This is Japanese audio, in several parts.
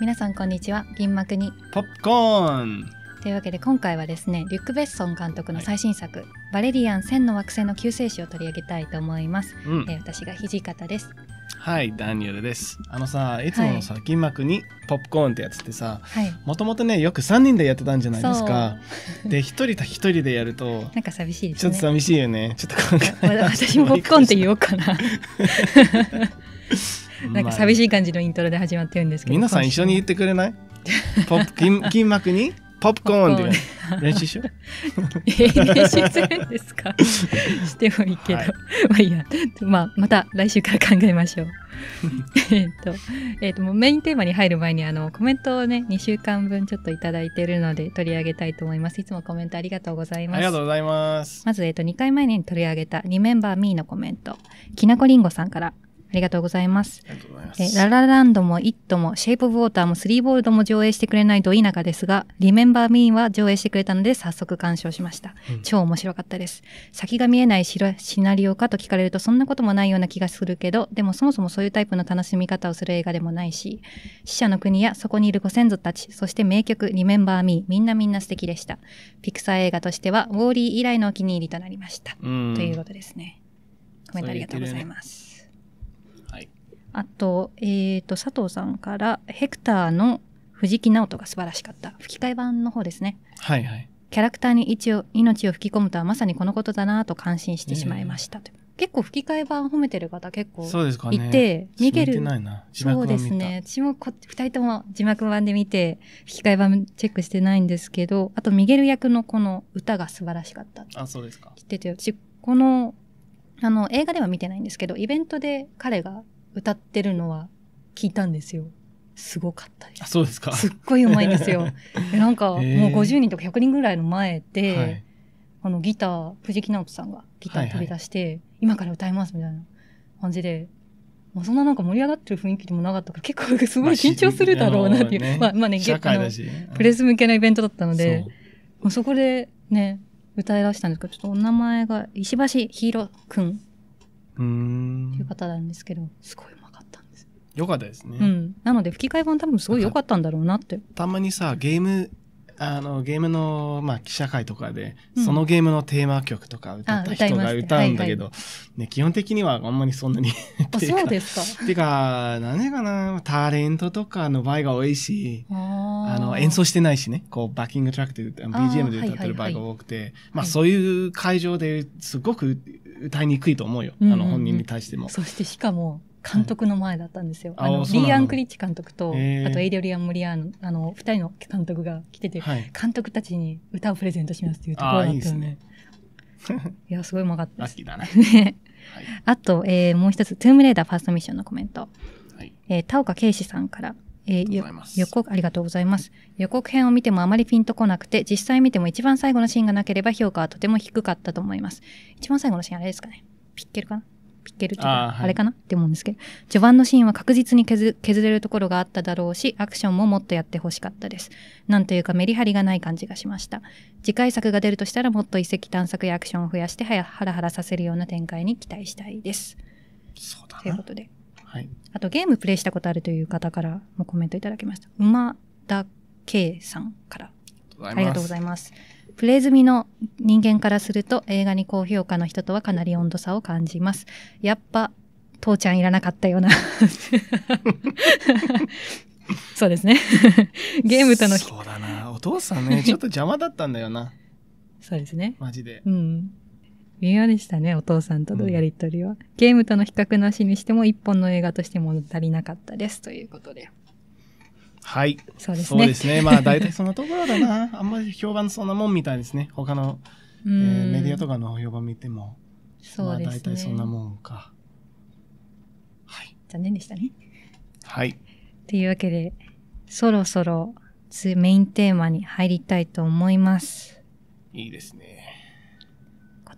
皆さんこんにちは銀幕にポップコーンというわけで今回はですねリュック・ベッソン監督の最新作「はい、バレリアン千の惑星の救世主」を取り上げたいと思います、うん、え私が土方ですはいダニエルですあのさいつものさ、はい、銀幕にポップコーンってやつってさもともとねよく3人でやってたんじゃないですかで1人と1人でやるとなんか寂しいです、ね、ちょっと寂しいよねちょっと考え 私ポップコーンって言おうかななんか寂しい感じのイントロで始まってるんですけど皆さん一緒に言ってくれないポップ金金幕にポップコーンって練習しよう練習するんですかしてもいいけど、はい、まあいいや、まあ、また来週から考えましょう えっと,、えー、ともうメインテーマに入る前にあのコメントをね2週間分ちょっと頂いてるので取り上げたいと思いますいつもコメントありがとうございますありがとうございますまず、えー、と2回前に取り上げた2メンバーミーのコメントきなこりんごさんから「ありがとうございます。ありがとうございます。えララランドもイットもシェイプオブウォーターもスリーボールドも上映してくれないといい中ですが、リメンバーミーは上映してくれたので早速鑑賞しました。うん、超面白かったです。先が見えないシナリオかと聞かれるとそんなこともないような気がするけど、でもそもそもそういうタイプの楽しみ方をする映画でもないし、死者の国やそこにいるご先祖たち、そして名曲リメンバーミーみんなみんな素敵でした。ピクサー映画としてはウォーリー以来のお気に入りとなりました。ということですね。コメントありがとうございます。あと、えっ、ー、と、佐藤さんから、ヘクターの藤木直人が素晴らしかった。吹き替え版の方ですね。はいはい。キャラクターに一応命を吹き込むとはまさにこのことだなと感心してしまいました、えー、結構吹き替え版褒めてる方結構いて、そうですかね、逃げる。そうですね。私もこ2人とも字幕版で見て、吹き替え版チェックしてないんですけど、あとミゲル役のこの歌が素晴らしかったあ、そうですか。知ってて、私、この、あの、映画では見てないんですけど、イベントで彼が歌ってるのは聞いたんですよ。すごかったです。そうですか。すっごい上手いんですよ。なんか、もう50人とか100人ぐらいの前で、はい、あの、ギター、藤木直人さんがギター飛び出して、はいはい、今から歌いますみたいな感じで、まあ、そんななんか盛り上がってる雰囲気でもなかったから、結構すごい緊張するだろうなっていう。まあ、ね、まあ、まあね、結構、プレス向けのイベントだったので、そもうそこでね、歌い出したんですけど、ちょっとお名前が石橋ヒーローくんっていう方なんですけどすごいうまかったんですよかったですね、うん、なので吹き替え版多分すごい良かったんだろうなってたまにさゲームあのゲームの、まあ、記者会とかで、うん、そのゲームのテーマ曲とか歌った人が歌うんだけど、はいはい、ね、基本的にはあんまりそんなにあそうですか。ていうか、何かな、タレントとかの場合が多いし、あの演奏してないしね、こうバッキングトラックで BGM で歌ってる場合が多くて、はいはいはい、まあ、そういう会場ですごく歌いにくいと思うよ、うんうんうん、あの本人に対しても。そしてしかも監督の前だったんですよ。はい、あのリー・アン・クリッチ監督と、あとエイデリアン・モリアーノ、あの、二人の監督が来てて、はい、監督たちに歌をプレゼントしますっていうところだったよで。いいね、いや、すごい曲がったです。ラッだね。ね はい、あと、えー、もう一つ、トゥームレーダーファーストミッションのコメント。はい、えー、田岡圭司さんから、えー、予告ありがとうございます予告編を見てもあまりピンとこなくて実際見ても一番最後のシーンがなければ評価はとても低かったと思います一番最後のシーンあれですかねピッケルかなピッケルとかあれかな、って思うんですけど序盤のシーンは確実に削れるところがあっただろうしアクションももっとやってほしかったですなんというかメリハリがない感じがしました次回作が出るとしたらもっと遺跡探索やアクションを増やしてハラハラさせるような展開に期待したいですそうだということではい、あとゲームプレイしたことあるという方からもコメントいただきました。馬田圭さんから。ありがとうございます。プレイ済みの人間からすると映画に高評価の人とはかなり温度差を感じます。やっぱ、父ちゃんいらなかったようなそうですね。ゲームとのそうだな。お父さんね、ちょっと邪魔だったんだよな。そうですね。マジで。うん。微妙でしたね、お父さんとのやりとりは、うん。ゲームとの比較なしにしても、一本の映画としても足りなかったです、ということで。はい。そうですね。そうですね。まあ、大体そのところだな。あんまり評判そんなもんみたいですね。他の、えー、メディアとかの評判見ても。そうですね。まあ、大体そんなもんか。はい。残念でしたね。はい。というわけで、そろそろメインテーマに入りたいと思います。いいですね。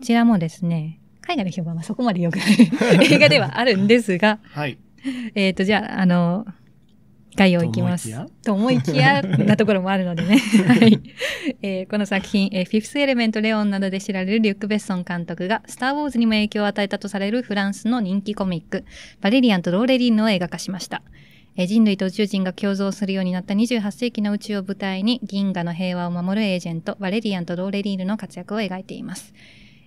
ちらもですね、海外の評判はそこまで良くない映画ではあるんですが、はい。えっ、ー、と、じゃあ、あの、概要いきます。と思いきやなところもあるのでね。はい、えー、この作品、えー、フィフスエレメント、レオンなどで知られるリュック・ベッソン監督が、スター・ウォーズにも影響を与えたとされるフランスの人気コミック、バレリアンとローレリンを映画化しました。え人類と宇宙人が共存するようになった28世紀の宇宙を舞台に、銀河の平和を守るエージェント、バレリアンとローレリーヌの活躍を描いています。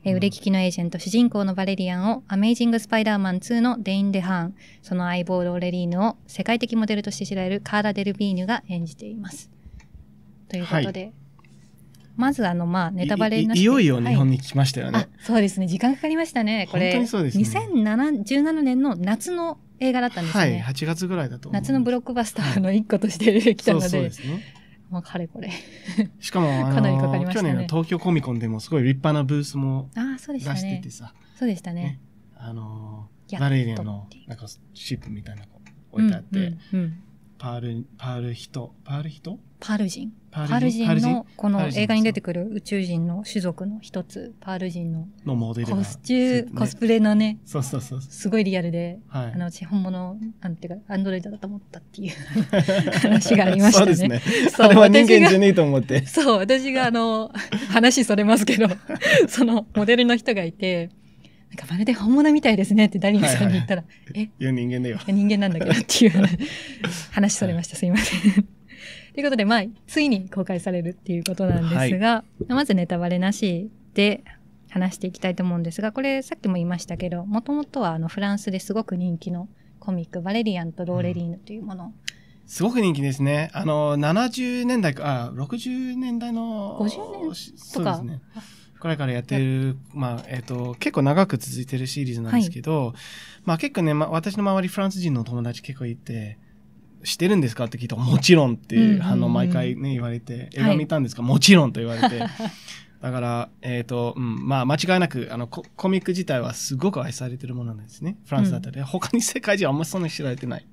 えー、売れ利きのエージェント主人公のバレリアンをアメイジング・スパイダーマン2のデイン・デハーン、その相棒ローレリーヌを世界的モデルとして知られるカーラ・デルビーニュが演じています。ということで、はい、まずあの、まあ、ネタバレないよいよ日本に来ましたよね、はい、そうですね。時間かかりましたね。これ、本当にそうですね。2017年の夏の映画だったんですね。はい、8月ぐらいだと夏のブロックバスターの一個として来たので。そうそうですね。まあ、かれこれしかも、かなりかかりました、ね、去年の東京コミコンでもすごい立派なブースも出しててさ。そうでしたね。ねあのー、バレーリアのなんかシップみたいなの置いてあって、うんうんうん、パール、パール人、パール人パール人。パール人の、この映画に出てくる宇宙人の種族の一つ、パール人のコスチュー、コスプレのね、そうそうそう。すごいリアルで、あの、本物、なんていうか、アンドロイドだと思ったっていう 話がありましたね。そうですね。そあれは人間じゃねえと思って。そう、私があの、話それますけど、そのモデルの人がいて、なんかまるで本物みたいですねってダリンさんに言ったら、えいや人間だよ。人間なんだけどっていう話それました。すいません。ということで、まあ、ついに公開されるっていうことなんですが、はい、まずネタバレなしで話していきたいと思うんですが、これさっきも言いましたけど、もともとはあのフランスですごく人気のコミック、バレリアンとローレリーヌというもの、うん、すごく人気ですね。あの、70年代か、あ、60年代の。50年とか。そうですね。これからやってる、まあ、えっ、ー、と、結構長く続いてるシリーズなんですけど、はい、まあ結構ね、ま、私の周りフランス人の友達結構いて、してるんですかって聞いたら、もちろんっていう反応毎回ね、言われて、映画見たんですか、はい、もちろんと言われて。だから、えっ、ー、と、うん、まあ、間違いなく、あのコ、コミック自体はすごく愛されてるものなんですね。フランスだったり、うん、他に世界中あんまりそんなに知られてない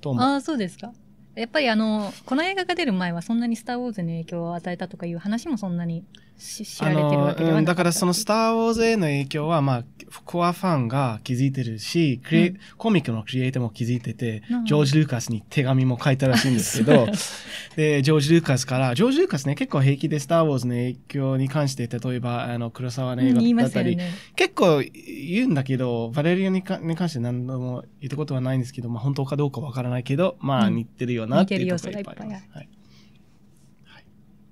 と思う。ああ、そうですか。やっぱりあの、この映画が出る前はそんなにスターウォーズに影響を与えたとかいう話もそんなに知られてるわけではなうん、だからその「スター・ウォーズ」への影響は、まあ、コアファンが気づいてるし、クリ、うん、コミックのクリエイターも気づいてて、ジョージ・ルーカスに手紙も書いたらしいんですけど でジョージ・ルーカスからジョージ・ルーカスね結構平気で「スター・ウォーズ」の影響に関して例えばあの黒沢の映画だったり、ね、結構言うんだけどバレリオにかに関して何度も言ったことはないんですけど、まあ、本当かどうかわからないけどまあ似てるよなっていうところがいっぱいあります。はい、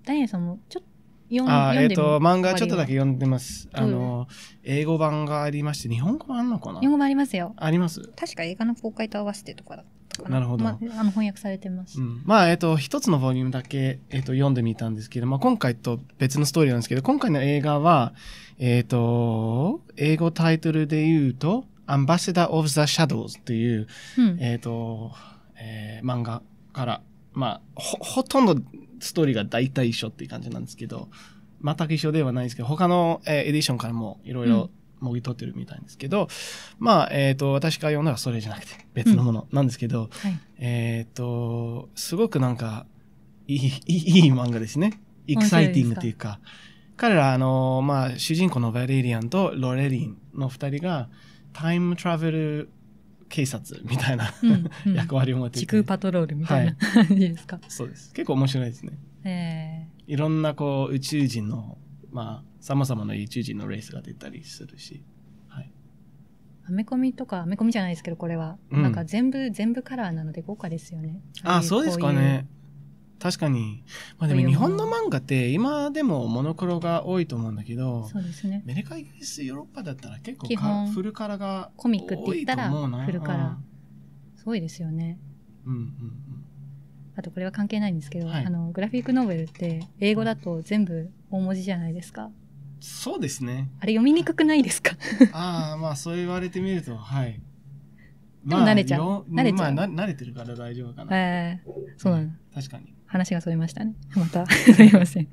ダニエさんもちょっと読んあえっ、ー、と、漫画ちょっとだけ読んでます。あの、英語版がありまして、日本語版あるのかな日本語版ありますよ。あります確か映画の公開と合わせてとかだったかな。なるほど。まあ、の翻訳されてます。うん、まあ、えっ、ー、と、一つのボリュームだけ、えっ、ー、と、読んでみたんですけど、まあ、今回と別のストーリーなんですけど、今回の映画は、えっ、と、英語タイトルで言うと、アンバサダー・オブ・ザ・シャドウズっていう、うん、えっ、と、えー、漫画からまあ、ほ、ほとんどストーリーが大体一緒っていう感じなんですけど、全く一緒ではないですけど、他の、えー、エディションからもいろいろもぎ取ってるみたいですけど、まあ、えっ、ー、と、私が読んだらそれじゃなくて別のものなんですけど、うんはい、えっ、と、すごくなんか、いい、いい漫画ですね。エクサイティングというか、彼ら、あの、まあ、主人公のヴァレリアンとロレリンの二人が、タイムトラベル警察みたいな、うん、役割を持ってて、パトロールみたいな感じですか、はい、そうです結構面白いですね、えー、いろんなこう宇宙人のまあさまざまな宇宙人のレースが出たりするしはいアメコミとかアメコミじゃないですけどこれは、うん、なんか全部全部カラーなので豪華ですよねああそうですかね確かに。まあでも日本の漫画って今でもモノクロが多いと思うんだけど、そうですね。アメリカ、イギリス、ヨーロッパだったら結構かフルカラがコミックって言ったらフルカラ。すごいですよね。うんうんうん。あとこれは関係ないんですけど、はい、あの、グラフィックノベルって英語だと全部大文字じゃないですか。そうですね。あれ読みにくくないですか ああ、まあそう言われてみると、はい。でも慣れちゃう。まあ、慣れちゃう。まあ慣れてるから大丈夫かな。ええー、そうなの、うん、確かに。話がそれましたね。また、すいません。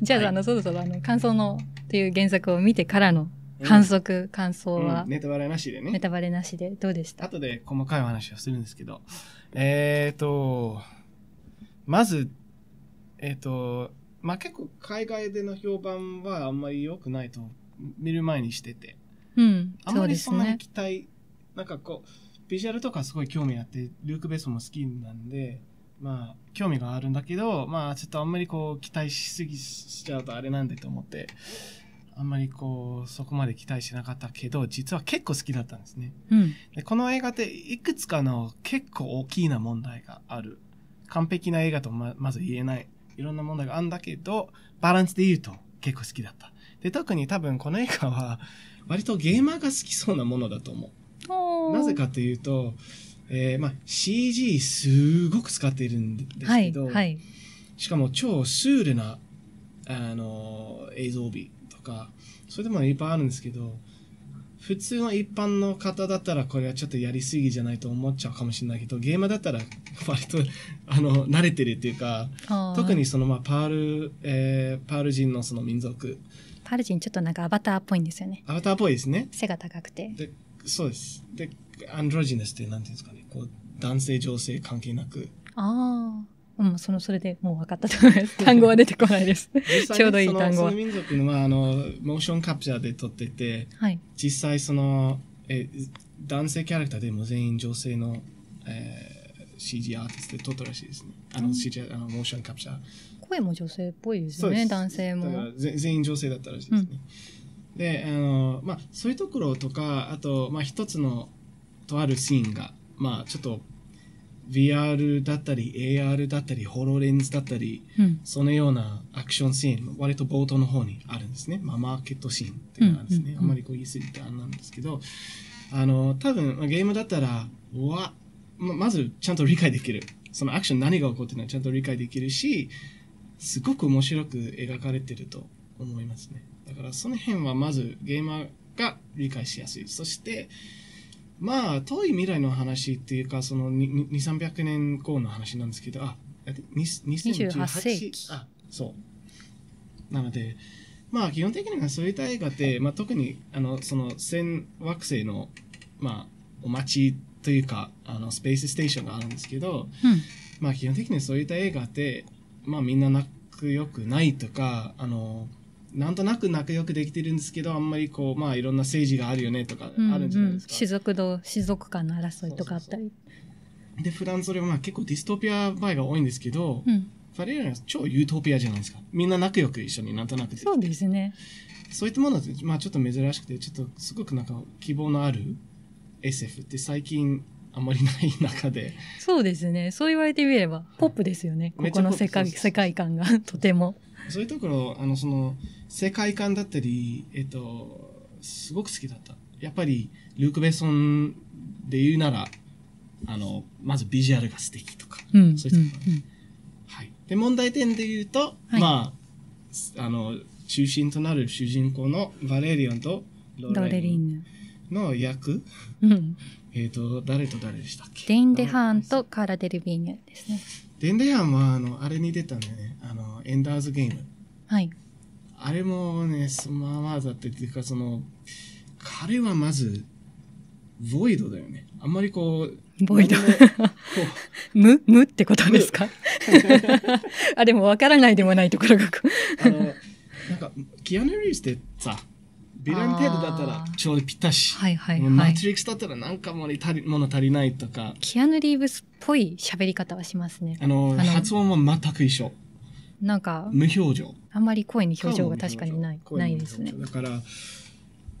じゃあ、はい、あの、そろそろ、あの、感想の、という原作を見てからの反則、感想は、うん、ネタバレなしでね。ネタバレなしで、どうでした後で細かい話をするんですけど、えっ、ー、と、まず、えっ、ー、と、まあ、結構海外での評判はあんまり良くないと見る前にしてて、うん、あんまりそんなに期待、ね、なんかこう、ビジュアルとかすごい興味あって、ルーク・ベースも好きなんで、まあ、興味があるんだけど、まあ、ちょっとあんまりこう、期待しすぎしちゃうとあれなんでと思って、あんまりこう、そこまで期待しなかったけど、実は結構好きだったんですね。うん、でこの映画って、いくつかの結構大きな問題がある。完璧な映画とままず言えない。いろんな問題があるんだけど、バランスで言うと結構好きだった。で、特に多分この映画は、割とゲーマーが好きそうなものだと思う。なぜかというと、えーまあ、CG すごく使っているんですけど、はいはい、しかも超シュールなあの映像美とかそれでもいっぱいあるんですけど普通の一般の方だったらこれはちょっとやりすぎじゃないと思っちゃうかもしれないけどゲーマーだったら割と あの慣れてるっていうか特にその、まあ、パール、えー、パール人のその民族パール人ちょっとなんかアバターっぽいんですよねアバターっぽいですね背が高くてでそうですでアンドロジナスって何ていうんですかねこう男性女性関係なくああうんそのそれでもう分かったと思います 単語は出てこないですちょうどいい単語はその民族の,、あ、のモーションキャプチャーで撮ってて、はい、実際そのえ男性キャラクターでも全員女性の、えー、CG アーティストで撮ったらしいですねあの、うん、あのモーションキャプチャー声も女性っぽいですね男性も全員女性だったらしいですね、うん、であのまあそういうところとかあとまあ一つのとあるシーンがまあちょっと VR だったり AR だったりホロレンズだったり、うん、そのようなアクションシーン割と冒頭の方にあるんですね、まあ、マーケットシーンっていうのがですね、うんうんうん、あんまりこう言い過ぎてあんなんですけどあの多分ゲームだったらわまずちゃんと理解できるそのアクション何が起こってるのはちゃんと理解できるしすごく面白く描かれてると思いますねだからその辺はまずゲーマーが理解しやすいそして、まあ、遠い未来の話っていうか、その2、300年後の話なんですけど、あ、2018世紀。あ、そう。なので、まあ、基本的にはそういった映画って、まあ、特に、あの、その、千惑星の、まあ、お待ちというか、あの、スペースステーションがあるんですけど、うん、まあ、基本的にはそういった映画って、まあ、みんな仲良くないとか、あの、なんとなく仲良くできてるんですけどあんまりこうまあいろんな政治があるよねとかあるんじゃないですか、うんうん、種族同種族間の争いとかあったりでフランスそれはまあ結構ディストピア場合が多いんですけど、うん、ファレーは超ユートピアじゃないですかみんな仲良く一緒になんとなくそうですねそういったものって、まあ、ちょっと珍しくてちょっとすごくなんか希望のある SF って最近あまりない中でそうですねそう言われてみればポップですよね、はい、ここの世界世界観がとてもそういうところ、あの、その、世界観だったり、えっと、すごく好きだった。やっぱり、ルーク・ベソンで言うなら、あの、まずビジュアルが素敵とか、うん、そういうところ、うん、はい。で、問題点で言うと、はい、まあ、あの、中心となる主人公のバレリオンとロレリンの役、うん、えっと、誰と誰でしたっけデイン・デハーンとカーラ・デルビーニュですね。デンデヤンは、あの、あれに出たね、あの、エンダーズゲーム。はい。あれもね、スママーて、っていうか、その、彼はまず、ボイドだよね。あんまりこう、ボイド。無無ってことですか あ、でも分からないでもないところが。あの、なんか、キアヌ・リースってさ、ヴィラン程度だったらちょうぴったし、はいはいはい、マトリックスだったらなんか物足足りないとかキアヌ・リーブスっぽい喋り方はしますねあの発音は全く一緒なんか無表情あんまり声に表情が確かにないないですねだから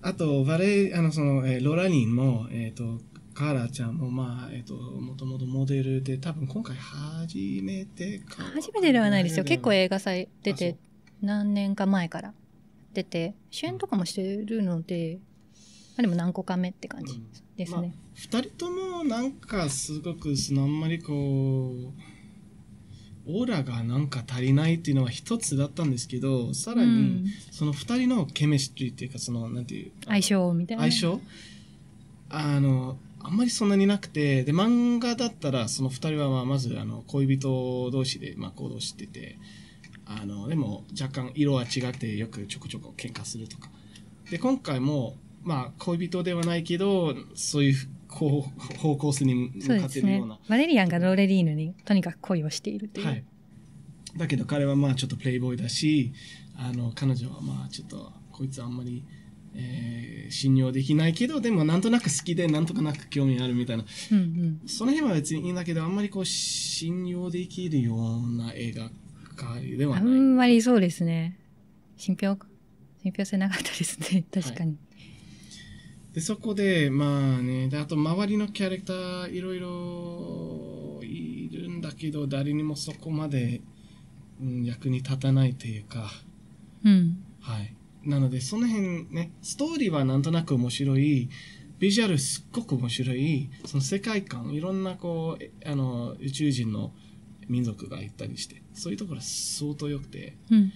あとバレあのその、えー、ロラリンも、えーと、とカラちゃんも、まあ、えー、と、もともとモデルで、多分今回初めてか。初めてではないですよ。結構映画祭出て、何年か前から出て主演とかもしてるので、まあ、でも何個か目って感じですね、うんまあ、2人ともなんかすごくそのあんまりこうオーラがなんか足りないっていうのは一つだったんですけどさらにその2人のケメストリーっていうかそのなんていう相性みたいな相性あのあんまりそんなになくてで漫画だったらその2人はまあまずあの恋人同士でまあ行動しててあのでも若干色は違ってよくちょこちょこ喧嘩するとかで今回もまあ恋人ではないけどそういう方方向性に向かってるような、ね、レリアンがローレリーヌにとにかく恋をしているという、はい、だけど彼はまあちょっとプレイボーイだしあの彼女はまあちょっとこいつあんまり、えー、信用できないけどでもなんとなく好きでなんとかなく興味あるみたいな、うんうん、その辺は別にいいんだけどあんまりこう信用できるような映画ではあんまりそうですね。信憑、信憑性なかったですね。確かに。はい、で、そこで、まあね、であと周りのキャラクターいろいろいるんだけど、誰にもそこまで、うん、役に立たないというか、うん。はい。なので、その辺ね、ストーリーはなんとなく面白い、ビジュアルすっごく面白い、その世界観、いろんなこう、あの、宇宙人の、民族がいったりしてそういうところは相当良くて、うん、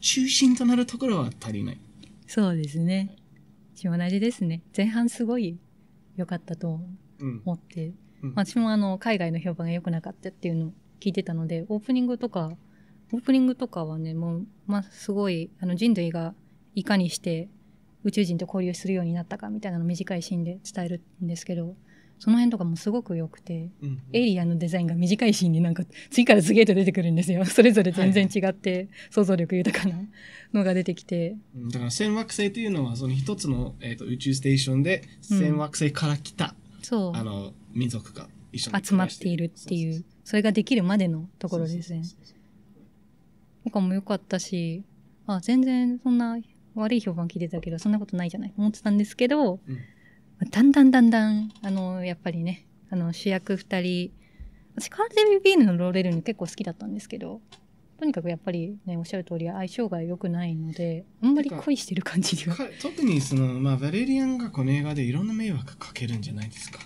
中心となるところは足りないそうですね私も同じですね前半すごい良かったと思って、うんうん、私もあの海外の評判が良くなかったっていうのを聞いてたのでオープニングとかオープニングとかはねもう、まあ、すごいあの人類がいかにして宇宙人と交流するようになったかみたいなの短いシーンで伝えるんですけどその辺とかもすごく良くて、エイリアのデザインが短いシーンになんか次から次へと出てくるんですよ。それぞれ全然違って、想像力豊かなのが出てきて。だから千惑星というのはその一つの、えーと、宇宙ステーションで千惑星から来た、うん、あの民族が一緒に集まっているっていうそれができるまでのところですね。とかも良かったし、あ、全然そんな悪い評判聞いてたけど、そんなことないじゃないと思ってたんですけど、うんだんだんだんだん、あの、やっぱりね、あの、主役二人、私、カール・デビビールのローレルに結構好きだったんですけど、とにかくやっぱりね、おっしゃる通り相性が良くないので、あんまり恋してる感じでは。特にその、まあ、ヴァレリアンがこの映画でいろんな迷惑かけるんじゃないですか。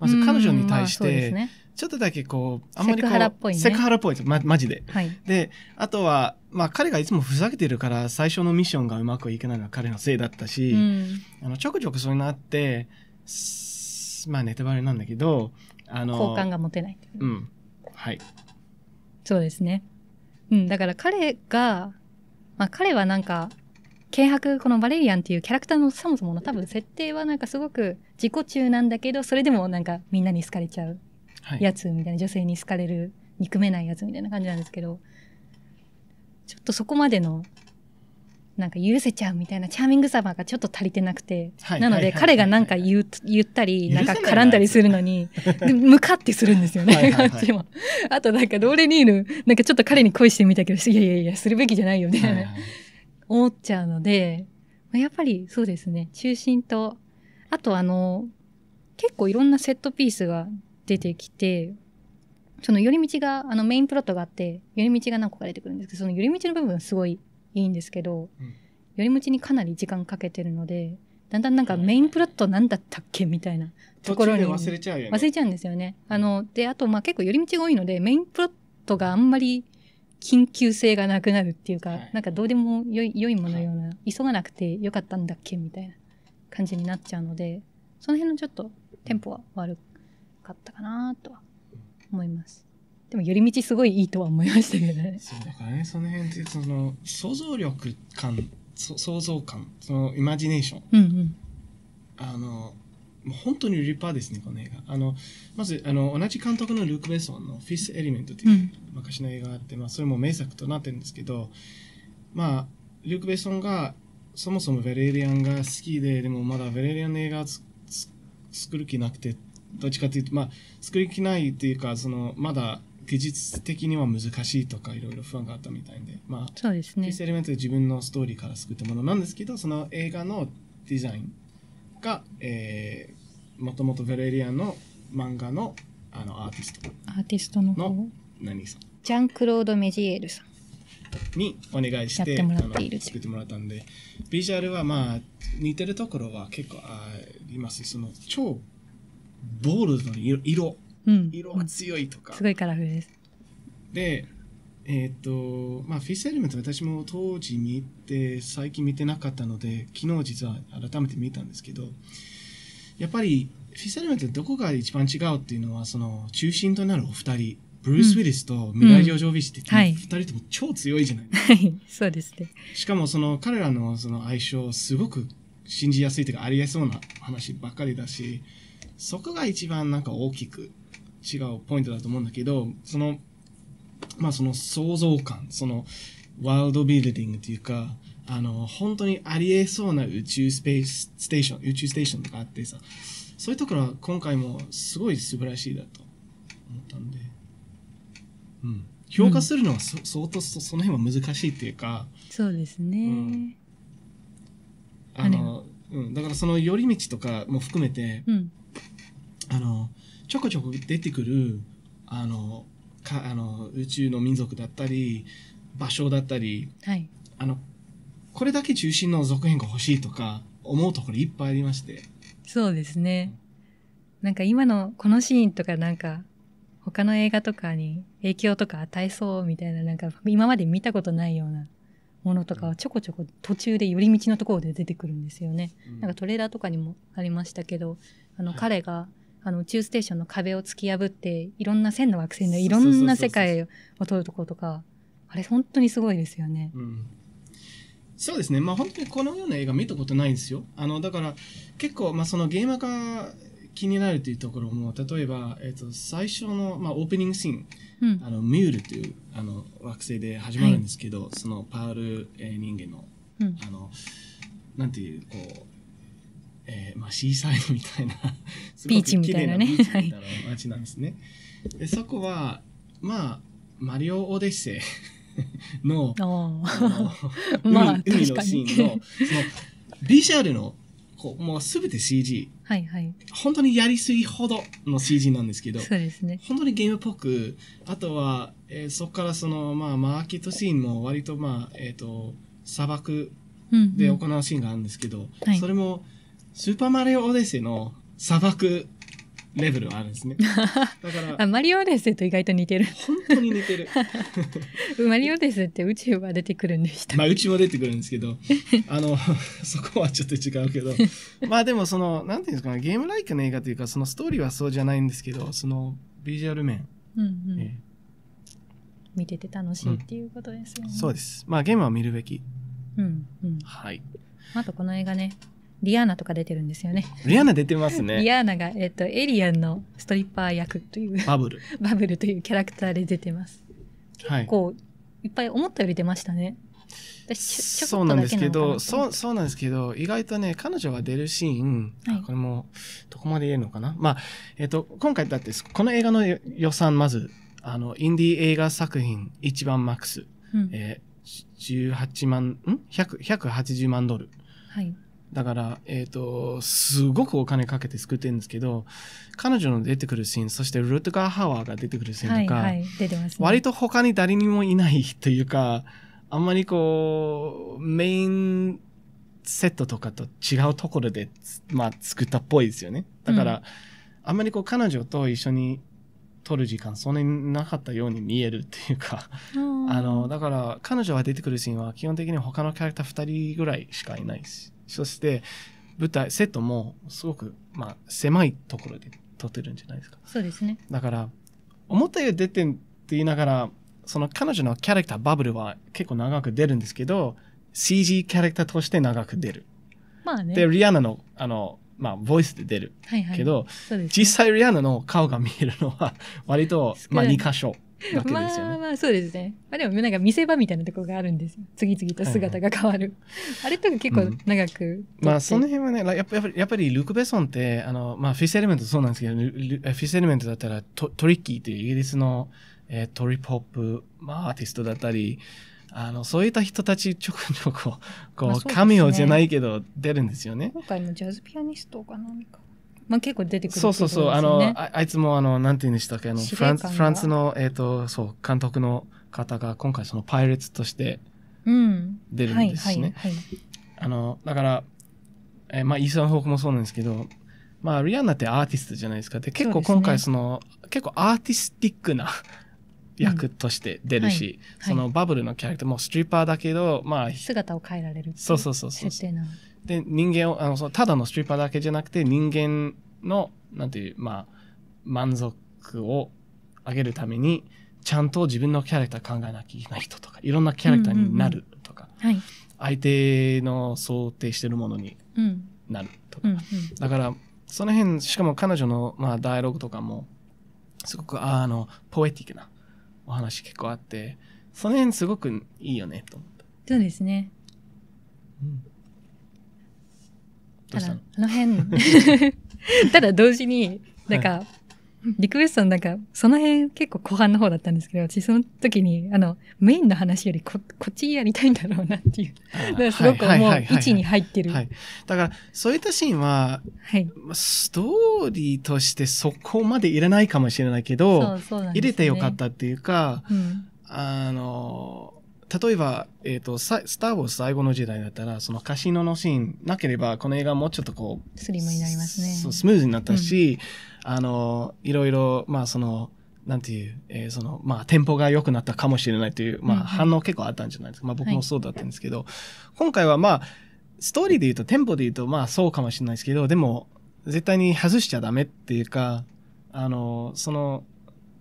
まず彼女に対して、ですね。ちょっとだけこう、あんまりこう、セクハラっぽい、ね、セクハラっぽいです。ま、マジで。はい。で、あとは、まあ彼がいつもふざけてるから、最初のミッションがうまくいけないのは彼のせいだったし、うん、あの、ちょくちょくそういうのあって、まあネタバレなんだけど、あの、好感が持てない。うん。はい。そうですね。うん、だから彼が、まあ彼はなんか、軽薄このバレリアンっていうキャラクターのそもそもの多分設定はなんかすごく自己中なんだけどそれでもなんかみんなに好かれちゃうやつみたいな、はい、女性に好かれる憎めないやつみたいな感じなんですけどちょっとそこまでのなんか許せちゃうみたいなチャーミングさがちょっと足りてなくて、はい、なので彼がなんか言う言ったりなんか絡んだりするのに向 かってするんですよねはい、も。あとなんかドーレニールなんかちょっと彼に恋してみたけどいやいやいやするべきじゃないよね、はいはい、思っちゃうのでやっぱりそうですね中心とあとあの結構いろんなセットピースが出てきて、その寄り道が、あのメインプロットがあって、寄り道が何個か出てくるんですけど、その寄り道の部分すごいいいんですけど、うん、寄り道にかなり時間かけてるので、だんだんなんかメインプロット何だったっけみたいなところに。忘れちゃうよね。忘れちゃうんですよね。あの、で、あとまあ結構寄り道が多いので、メインプロットがあんまり緊急性がなくなるっていうか、はい、なんかどうでもよい良いものような、はい、急がなくてよかったんだっけみたいな感じになっちゃうので、その辺のちょっとテンポは悪かったかなとは思います。でも寄り道すごいいいとは思いましたけどね。そうだからね、その辺ってその想像力感、想像感、そのイマジネーション。うんうん、あの本当に立派ですね、この映画。あの、まず、あの、同じ監督のルーク・ベソンのフィス・エリメントという昔の映画があって、うん、まあ、それも名作となってるんですけど、まあ、ルーク・ベソンが、そもそもヴェレリアンが好きで、でもまだヴェレリアンの映画作る気なくてどっちかというと、まあ、作りきないっていうか、その、まだ、技術的には難しいとかいろいろ不安があったみたいで、まあ、そうですね。ピースエレメントで自分のストーリーから作ったものなんですけど、その映画のデザインが、えー、もともとヴェレリアンの漫画のあのアーティスト。アーティストのの何さんジャン・クロード・メジエールさん。にお願いしてやって作ってもらったんでビジュアルはまあ似てるところは結構ありますその超ボールの色、うん、色が強いとか、うん、すごいカラフルですでえっ、ー、とまあフィスエレメント私も当時見て最近見てなかったので昨日実は改めて見たんですけどやっぱりフィスエレメントどこが一番違うっていうのはその中心となるお二人ブルース・ウィリスとミライ・ジョージョビッュって2人とも超強いじゃないですか。はい、そうですね。しかもその彼らのその相性すごく信じやすいというかありえそうな話ばっかりだし、そこが一番なんか大きく違うポイントだと思うんだけど、その、まあその想像感、そのワールドビルディングというか、あの、本当にありえそうな宇宙スペースステーション、宇宙ステーションとかあってさ、そういうところは今回もすごい素晴らしいだと思ったんで、うん。評価するのはそ、うん、相当そその辺は難しいっていうか、そうですね。うん、あの、うん、だからその寄り道とかも含めて、うんあのちょこちょこ出てくるあのかあの宇宙の民族だったり場所だったり、はい、あのこれだけ中心の続編が欲しいとか思うところいっぱいありましてそうですねなんか今のこのシーンとかなんか他の映画とかに影響とか与えそうみたいななんか今まで見たことないようなものとかはちょこちょこ途中で寄り道のところで出てくるんですよね、うん、なんかトレーラーとかにもありましたけどあの彼が、はいあの宇宙ステーションの壁を突き破っていろんな線の惑星のいろんな世界を撮るところとかあれ本当にすごいですよね。うんそうですね、まあ、本当にこのような映画見たことないんですよ。あのだから結構、まあ、そのゲーム化気になるというところも例えば、えー、と最初の、まあ、オープニングシーン、うん、あのミュールというあの惑星で始まるんですけど、はい、そのパール、え人間の、うん、あのなんていうこうえー、まあ、シーサイドみたいな ビーチみたいなねビーチみたいな街なんですね。でそこはまあマリオ・オデッセイのの、まあ、海のシーンのそのビジュアルのこうもう全て CG、はいはい、本当にやりすぎほどの CG なんですけどそうですね本当にゲームっぽくあとは、えー、そこからその、まあ、マーケットシーンも割と,、まあえーと、と砂漠で行うシーンがあるんですけど、うんうん、それも、はいスーパーマリオオデッセイの砂漠レベルはあるんですね。だから マリオオデッセイと意外と似てる。本当に似てる。マリオオデッセイって宇宙は出てくるんでした。まあ宇宙も出てくるんですけど、あの、そこはちょっと違うけど。まあでもその、なんていうんですかね、ゲームライクの映画というか、そのストーリーはそうじゃないんですけど、そのビジュアル面。見てて楽しいっていうことですよね、うん、そうですまあゲームは見るべきうんうんはいあとこの映画ねリアーナとか出てるんですよね。リアーナ出てますね。リアーナが、えっ、ー、と、エリアンのストリッパー役という。バブル。バブルというキャラクターで出てます。結構、はい、いっぱい思ったより出ましたね。そうなんですけどそうそうなんですけど意外とね彼女が出るシーン、はい、これもどこまで言えるのかなまあえっ、と今回だってこの映画の予算まずあのインディー映画作品一番マックス、うん、えー、18万ん100 180万ドル、はい、だから、えっ、ー、と、すごくお金かけて作ってるんですけど、彼女の出てくるシーン、そしてルートガーハワーが出てくるシーンとか、割と他に誰にもいないというか、あんまりこう、メインセットとかと違うところで、まあ、作ったっぽいですよね。だから、うん、あんまりこう、彼女と一緒に撮る時間、そんなになかったように見えるっていうか、あの、だから、彼女が出てくるシーンは基本的に他のキャラクター2人ぐらいしかいないし。そして舞台セットもすごく、まあ、狭いところで撮ってるんじゃないですかそうですねだから思ったより出てんって言いながらその彼女のキャラクターバブルは結構長く出るんですけど CG キャラクターとして長く出る、まあね、でリアナのあのまあ、ボイスで出る、はいはい、けど、ね、実際リアナの顔が見えるのは割と、まあ、2箇所 わけですよね。まあまあそうですね。まあでもなんか見せ場みたいなところがあるんですよ。次々と姿が変わる。はいはい、あれとか結構長く、うん、まあその辺はね、やっぱりやっぱりルク・ベソンって、あの、まあフィスエレメントそうなんですけど、フィスエレメントだったらトトリッキーというイギリスの、えー、トリポップ、まあ、アーティストだったり、あの、そういった人たちちょこちょこ、こう、神を、ね、じゃないけど出るんですよね。今回のジャズピアニストかな、んか。まあ、結構出てくる、そうそうそう。あの、ああいつも、あの、なんて言うんでしたっけ、あの、フランス、フランスの、えっ、ー、と、そう、監督の方が、今回そのパイレーツとして、出るんですしね。はいあの、だから、えー、まあ、イーサン・ホークもそうなんですけど、まあ、リアンナってアーティストじゃないですか。で、結構今回その、そね、結構アーティスティックな役として出るし、うんはいそのバブルのキャラクターもストリッパーだけど、まあ、姿を変えられるそうそうそうそ設定なの。で人間をあのそただのストリッパーだけじゃなくて人間のなんていうまあ満足を上げるためにちゃんと自分のキャラクター考えなきゃいけない人とかいろんなキャラクターになるとか、うんうんうん相手の想定してるものになるとか、うんうん、だからその辺しかも彼女の、まあ、ダイアログとかもすごくあのポエティックなお話結構あってその辺すごくいいよねと思ったそうですね、うんどうしたのあの辺 ただ同時になんか、はい、リクエストのなんか、その辺結構後半の方だったんですけど、私その時に、あの、メインの話よりこ、こっちやりたいんだろうなっていう。だからすごくもう位置に入ってる。だから、そういったシーンは、はい、ストーリーとしてそこまでいらないかもしれないけど、そうそうね、入れてよかったっていうか、うん、あの、例えば、えっ、ー、と、スター・ウォーズ最後の時代だったら、そのカシノのシーンなければ、この映画もうちょっとこう、スリムになりますね。そう、スムーズになったし、うん、あの、いろいろ、まあその、なんていう、えー、その、まあ、テンポが良くなったかもしれないという、まあ、反応結構あったんじゃないですか。まあ、僕もそうだったんですけど、はい、今回はまあ、ストーリーで言うと、テンポで言うと、まあ、そうかもしれないですけど、でも、絶対に外しちゃダメっていうか、あの、その、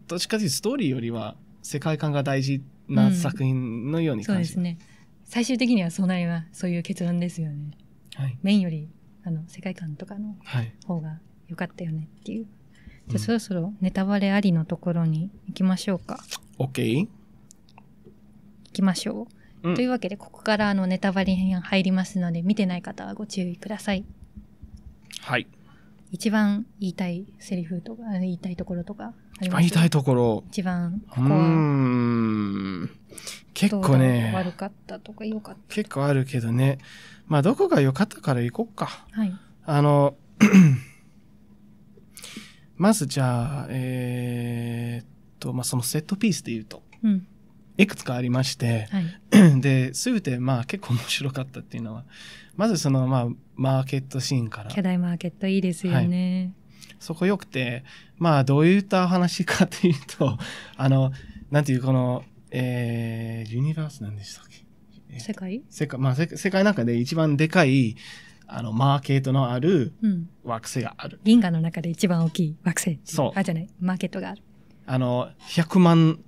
どっちかというとストーリーよりは世界観が大事っな作品のように感じ、うん、そうですね最終的にはそうなりはそういう結論ですよね、はい、メインよりあの世界観とかの方が良かったよねっていう、はい、じゃあそろそろネタバレありのところに行きましょうか OK 行きましょう、うん、というわけでここからあのネタバレ編入りますので見てない方はご注意くださいはい一番言いたいセリフとか、言いたいところとか一番言いたいところ。一番、ここうん。結構ね。悪かったとか良かった。結構あるけどね。まあ、どこが良かったから行こうか。はい。あの、まずじゃあ、えー、っと、まあ、そのセットピースで言うと。うん。いくつかありまして、はい、で、すべてまあ結構面白かったっていうのは、まずそのまあマーケットシーンから。巨大マーケットいいですよね。はい、そこよくて、まあどういった話かっていうと、あの、なんていうこの、えー、ユニバースなんでしたっけ世界世界、まあ世、世界の中で一番でかい、あの、マーケットのある惑星がある。うん、銀河の中で一番大きい惑星。そう。あ、じゃない、マーケットがある。あの、100万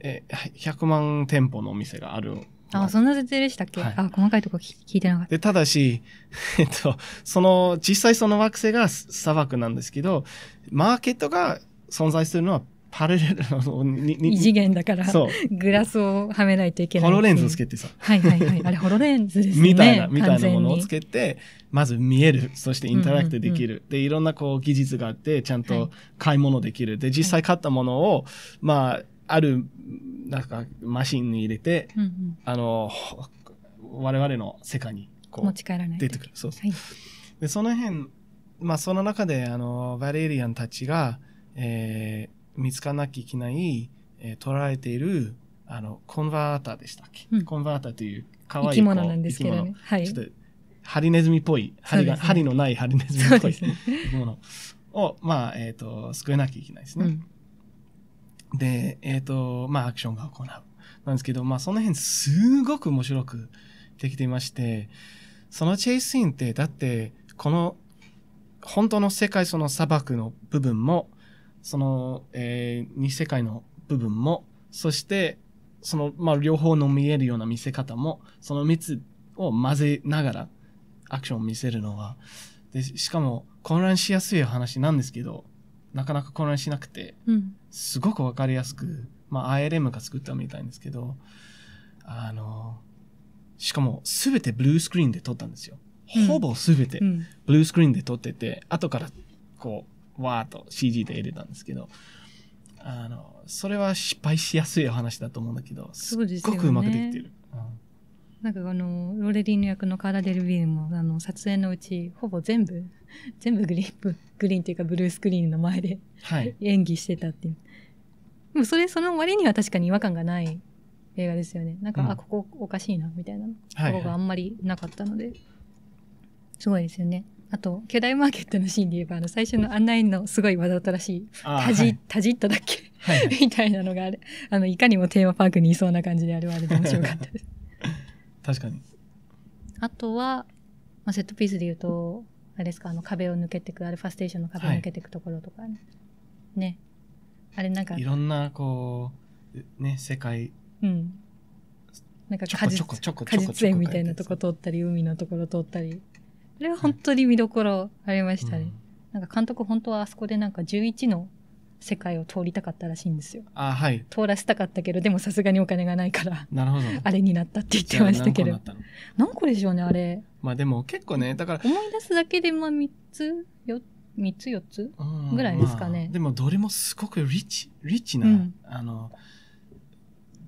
え100万店舗のお店があるあ、そんな設定でしたっけ、はい、あ、細かいとこ聞いてなかった。で、ただし、えっと、その、実際その惑星が砂漠なんですけど、マーケットが存在するのはパレルの、二次元だから、そう。グラスをはめないといけないい。ホロレンズつけてさ。はいはいはい。あれ、ホロレンズですね。みたいな、みたいなものをつけて、まず見える、そしてインタラクトできる。うんうんうん、で、いろんなこう、技術があって、ちゃんと買い物できる。はい、で、実際買ったものを、まあ、ある、なんか、マシンに入れて、うんうん、あの、我々の世界に、こう、持ち帰らない。出てくる。そうそう。はい、で、その辺、まあ、その中で、あの、バレリアンたちが、えー、見つからなきゃいけない、えー、捉えている、あの、コンバーターでしたっけ、うん、コンバーターという、かわいい生き物なんですけどね。はい。ちょっと、ハリネズミっぽい、針が、ね、針のないハリネズミっぽい、生き物を、まあ、えっ、ー、と、救えなきゃいけないですね。うんで、えっ、ー、と、まあ、アクションが行う。なんですけど、まあ、その辺すごく面白くできていまして、そのチェイスインって、だって、この、本当の世界その砂漠の部分も、その、えー、二世界の部分も、そして、その、まあ、両方の見えるような見せ方も、その3つを混ぜながら、アクションを見せるのは、で、しかも、混乱しやすい話なんですけど、なかなか混乱しなくて、うん、すごく分かりやすく、まあ、ILM が作ったみたいんですけどあのしかも全てブルースクリーンで撮ったんですよ。うん、ほぼ全てブルースクリーンで撮ってて、うん、後からこうわーっと CG で入れたんですけどあのそれは失敗しやすいお話だと思うんだけどすっごくうまくできてる。なんかあのロレリーの役のカーラ・デル・ビルもあの撮影のうちほぼ全部 全部グリップグリーンというかブルースクリーンの前で、はい、演技してたっていうでもそれその割には確かに違和感がない映画ですよねなんか、うん、あここおかしいなみたいな、はいここがあんまりなかったのですごいですよねあと巨大マーケットのシーンで言えばあの最初の案内のすごいわざとらしいたじ,、はい、たじっただっけ、はい、みたいなのがあれあのいかにもテーマパークにいそうな感じであれはあれで面白かったです確かにあとは、まあ、セットピースでいうとあれですかあの壁を抜けてくアルファステーションの壁を抜けていくところとかねはいね、あれなんかいろんなこうね世界うんなんか果実果実園みたいなとこ通ったり海のところ通ったりあれは本当に見どころありましたね、はいうん、なんか監督本当はあそこでなんか11の世界を通りたかったらしいんですよ。あはい。通らせたかったけど、でもさすがにお金がないから、なるほど。あれになったって言ってましたけど。何個何個でしょうね、あれ。まあでも結構ね、だから。思い出すだけで、まあ3つ、4つ。3つ4つぐらいですかね、まあ、でもどれもすごくリッチリッチな、うん、あの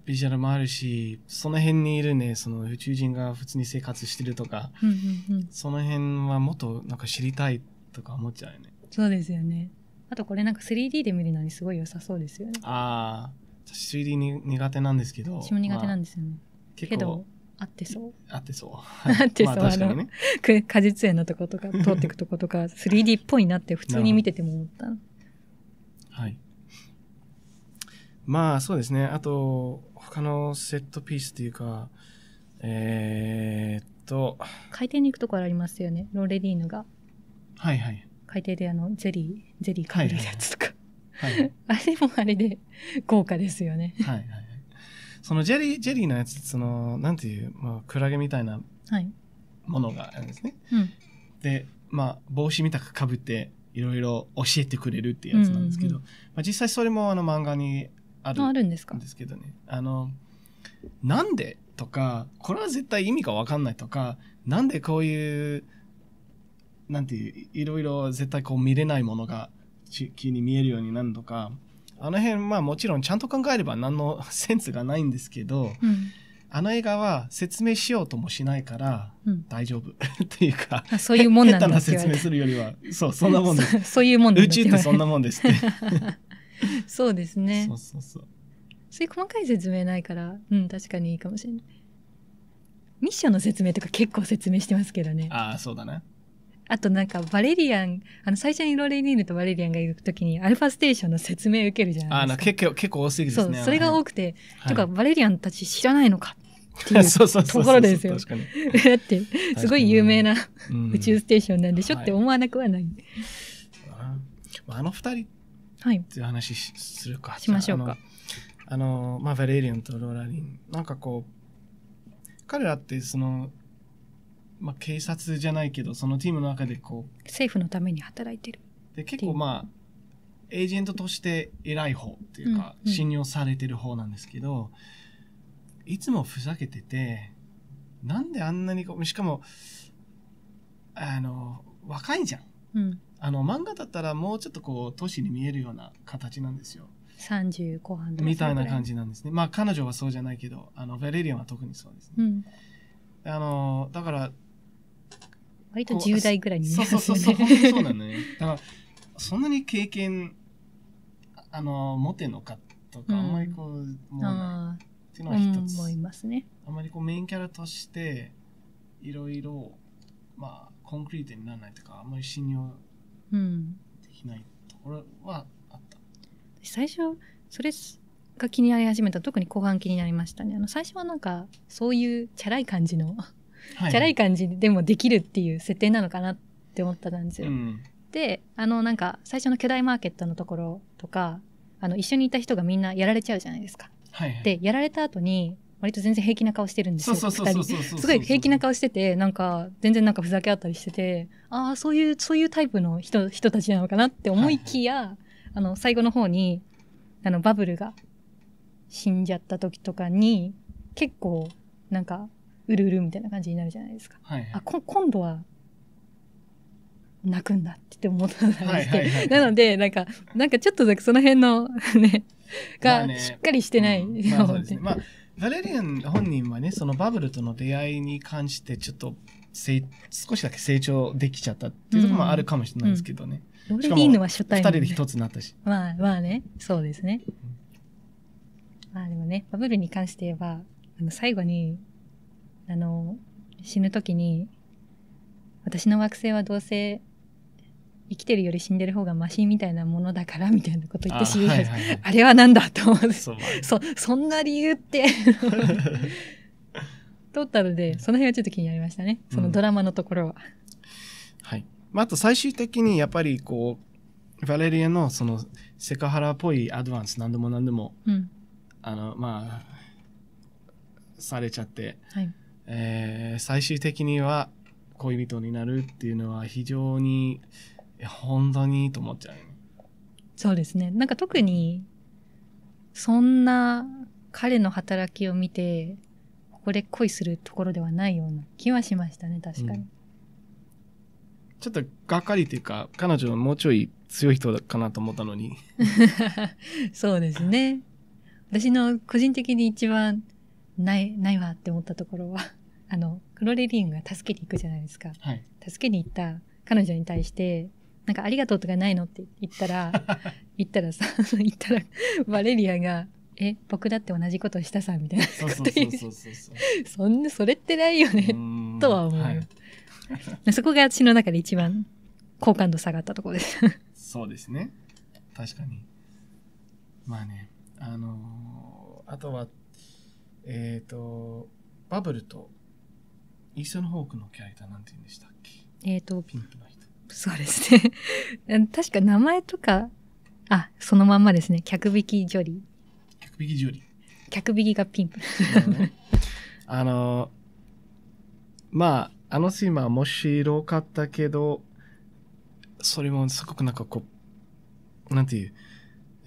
ビジュアルもあるしその辺にいるねその宇宙人が普通に生活してるとか、うんうんうん、その辺はもっとなんか知りたいとか思っちゃうよねそうですよねあとこれなんか 3D で見るのにすごい良さそうですよねああ私 3D に苦手なんですけど私も苦手なんですよね、まあ、結構合ってそう合ってそう合ってそう、あ、の、ね、果実園のとことか通っていくとことか 3D っぽいなって普通に見てても思ったはいまあそうですねあと他のセットピースっていうかえー、っと回転に行くところありますよねローレリーヌがはいはい海底であのゼリーゼリーかけるやつとか、はい あれもあれで豪華ですよねはいはいそのジェリージェリーのやつそのなんていう、まあ、クラゲみたいなものがあるんですね、はいうん、でまあ帽子みたくかぶっていろいろ教えてくれるっていうやつなんですけど、まあ、実際それもあの漫画にあるんですけどねあのなんでとかこれは絶対意味がわかんないとかなんでこういうなんていういろいろ絶対こう見れないものが気に見えるようになるとかあの辺まあもちろんちゃんと考えれば何のセンスがないんですけど、うん、あの映画は説明しようともしないから大丈夫、うん、っていうかそういうもんなんだな説明するよりはそうそんなもんです そういうもん宇宙ってそんなもんですって そうですねそうそうそうそういう細かい説明ないからうん確かにいいかもしれないミッションの説明とか結構説明してますけどねああそうだねあとなんかバレリアン、あの最初にロレリーヌとバレリアンがいるときにアルファステーションの説明を受けるじゃないですか。あ結構、結構多すぎですね。そう、それが多くて、はい、とかバレリアンたち知らないのかっていうところですよ。だって、すごい有名な、宇宙ステーションなんでしょ、って思わなくはない。あの二人っていう話するか。しましょうか。あの、まあ、バレリアンとローラリン、なんかこう、彼らってそのまあ、警察じゃないけどそのチームの中でこう政府のために働いてるで結構まあエージェントとして偉い方っていうか、うんうん、信用されてる方なんですけどいつもふざけててなんであんなにしかもあの若いじゃん、うん、あの漫画だったらもうちょっとこう都市に見えるような形なんですよ30後半みたいな感じなんですねまあ彼女はそうじゃないけどあのヴェレリアンは特にそうですね、うん、あのだから割と10代ぐらいに、ね、そうそうそうそうそうなのねだからそんなに経験あの持てんのかとか、うん、あんまりこう思わなっていうのは一つ、思いますねあんまりこうメインキャラとしていろいろまあコンクリートにならないとかあんまり信用できないところはあった、うん、最初それが気になり始めた特に後半気になりましたねあの最初はなんかそういうチャラい感じのはい、チャラい感じでもできるっていう設定なのかなって思ったんですよ。うん、であのなんか最初の巨大マーケットのところとかあの一緒にいた人がみんなやられちゃうじゃないですか。はいはい、でやられた後に割と全然平気な顔してるんですよ人すごい平気な顔しててなんか全然なんかふざけ合ったりしててああそういうそういうタイプの人人たちなのかなって思いきや、あの最後の方にあのバブルが死んじゃった時とかに結構なんかうるうるみたいな感じになるじゃないですか。はいあこ今度は泣くんだって思ったんですはいはいはい、なのでなんかなんかちょっとその辺の ねがしっかりしてない、まあね、うん、まあ、ねまあ、バレリアン本人はねそのバブルとの出会いに関してちょっと少しだけ成長できちゃったっていうところもあるかもしれないですけどね。うんうは初対面二人で一つになったし。まあまあねそうですね。まあでもねバブルに関して言えば最後にあの死ぬ時に私の惑星はどうせ生きてるより死んでる方がマシみたいなものだからみたいなこと言ってはいはい、あれはなんだと思ってそそんな理由って 通ったのでその辺はちょっと気になりましたねそのドラマのところは、うん、はいまあ、あと最終的にやっぱりこうヴァレリアのそのセカハラっぽいアドバンス何でも何でも、うん、あのまあされちゃって、はいえー、最終的には恋人になるっていうのは非常に本当にと思っちゃう、そうですねなんか特にそんな彼の働きを見てここで恋するところではないような気はしましたね確かに、うん、ちょっとがっかりというか彼女はもうちょい強い人かなと思ったのに そうですね私の個人的に一番ないないわって思ったところはあの、クロレリンが助けに行くじゃないですか。はい、助けに行った彼女に対して、なんかありがとうとかないのって言ったら、言ったらさ、言ったら、バレリアが、え、僕だって同じことしたさ、みたいなう。そうそうそうそうそんな、それってないよね、とは思う、はい、そこが私の中で一番好感度下がったところです。そうですね。確かに。まあね、あのー、あとは、えっ、ー、と、バブルとイースン・のホークのキャラクターなんて言うんでしたっけえっ、ー、と、ピンクの人。そうですね。確か名前とか、あ、そのまんまですね。客引きジョリー。客引きジョリー。客引きがピンク。あの、まあ、あのシーンは面白かったけど、それもすごくなんかこう、なんていう、